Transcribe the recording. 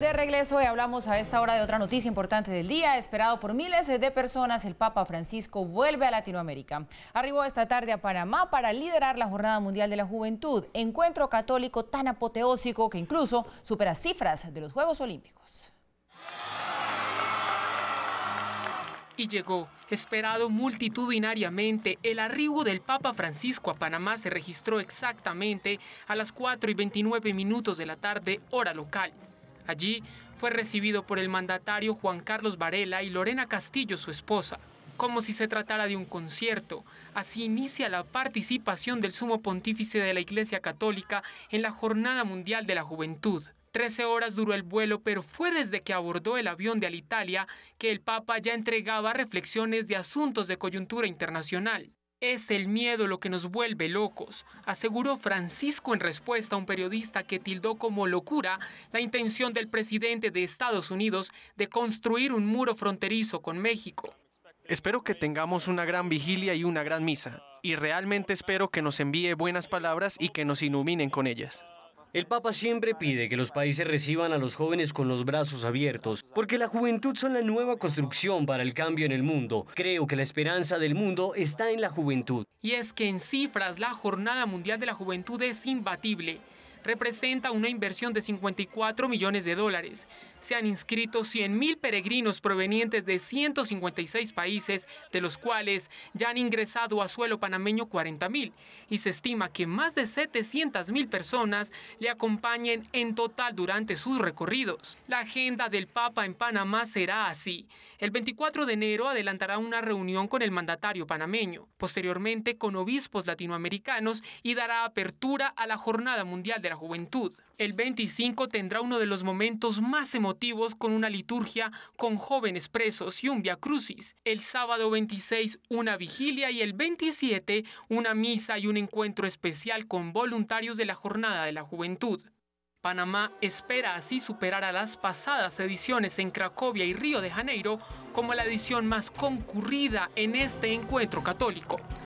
De regreso y hablamos a esta hora de otra noticia importante del día. Esperado por miles de personas, el Papa Francisco vuelve a Latinoamérica. Arribó esta tarde a Panamá para liderar la Jornada Mundial de la Juventud, encuentro católico tan apoteósico que incluso supera cifras de los Juegos Olímpicos. y llegó. Esperado multitudinariamente, el arribo del Papa Francisco a Panamá se registró exactamente a las 4 y 29 minutos de la tarde, hora local. Allí fue recibido por el mandatario Juan Carlos Varela y Lorena Castillo, su esposa. Como si se tratara de un concierto, así inicia la participación del sumo pontífice de la Iglesia Católica en la Jornada Mundial de la Juventud. Trece horas duró el vuelo, pero fue desde que abordó el avión de Alitalia que el Papa ya entregaba reflexiones de asuntos de coyuntura internacional. Es el miedo lo que nos vuelve locos, aseguró Francisco en respuesta a un periodista que tildó como locura la intención del presidente de Estados Unidos de construir un muro fronterizo con México. Espero que tengamos una gran vigilia y una gran misa, y realmente espero que nos envíe buenas palabras y que nos iluminen con ellas. El Papa siempre pide que los países reciban a los jóvenes con los brazos abiertos, porque la juventud son la nueva construcción para el cambio en el mundo. Creo que la esperanza del mundo está en la juventud. Y es que en cifras la Jornada Mundial de la Juventud es imbatible representa una inversión de 54 millones de dólares. Se han inscrito 100.000 peregrinos provenientes de 156 países, de los cuales ya han ingresado a suelo panameño 40.000, y se estima que más de 700.000 personas le acompañen en total durante sus recorridos. La agenda del Papa en Panamá será así. El 24 de enero adelantará una reunión con el mandatario panameño, posteriormente con obispos latinoamericanos y dará apertura a la Jornada Mundial de la juventud. El 25 tendrá uno de los momentos más emotivos con una liturgia con jóvenes presos y un via crucis. El sábado 26 una vigilia y el 27 una misa y un encuentro especial con voluntarios de la Jornada de la Juventud. Panamá espera así superar a las pasadas ediciones en Cracovia y Río de Janeiro como la edición más concurrida en este encuentro católico.